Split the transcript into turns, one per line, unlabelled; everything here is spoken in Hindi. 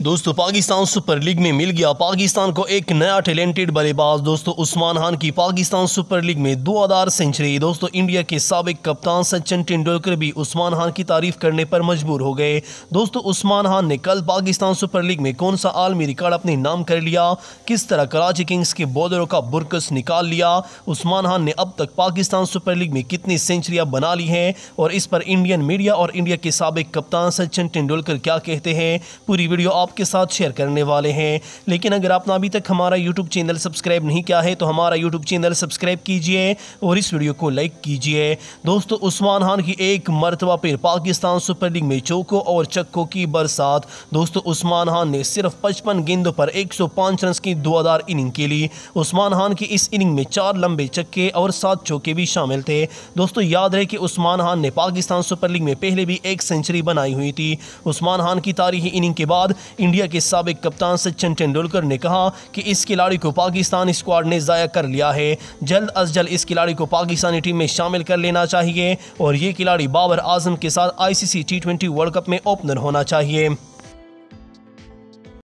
दोस्तों पाकिस्तान सुपर लीग में मिल गया पाकिस्तान को एक नया टैलेंटेड बल्लेबाज दोस्तों उस्मान खान की पाकिस्तान सुपर लीग में दो आधार सेंचुरी दोस्तों इंडिया के सबक कप्तान सचिन तेंदुलकर भी उस्मान खान की तारीफ करने पर मजबूर हो गए दोस्तों उस्मान खान ने कल पाकिस्तान सुपर लीग में कौन सा आलमी रिकॉर्ड अपने नाम कर लिया किस तरह कराची किंग्स के बॉलरों का बुरकस निकाल लिया उस्मान खान ने अब तक पाकिस्तान सुपर लीग में कितनी सेंचुरियाँ बना ली हैं और इस पर इंडियन मीडिया और इंडिया के सबक कप्तान सचिन तेंदुलकर क्या कहते हैं पूरी वीडियो आपके साथ शेयर करने वाले हैं लेकिन अगर आपने अभी तक हमारा यूट्यूब चैनल सब्सक्राइब नहीं किया है तो हमारा यूट्यूब चैनल सब्सक्राइब कीजिए और इस वीडियो को लाइक कीजिए दोस्तों उस्मान खान की एक मरतबा फिर पाकिस्तान सुपर लीग में चौकों और चक्कों की बरसात दोस्तों उस्मान खान ने सिर्फ पचपन गेंदों पर 105 रन की दुआदार इनिंग के लिए उस्मान खान की इस इनिंग में चार लंबे चक्के और सात चौके भी शामिल थे दोस्तों याद रहे कि उस्मान खान ने पाकिस्तान सुपर लीग में पहले भी एक सेंचुरी बनाई हुई थी उस्मान खान की तारीखी इनिंग के बाद इंडिया के सबक कप्तान सचिन तेंदुलकर ने कहा कि इस खिलाड़ी को पाकिस्तान स्क्वाड ने ज़ाया कर लिया है जल्द अज जल्द इस खिलाड़ी को पाकिस्तानी टीम में शामिल कर लेना चाहिए और ये खिलाड़ी बाबर आजम के साथ आईसीसी टी वर्ल्ड कप में ओपनर होना चाहिए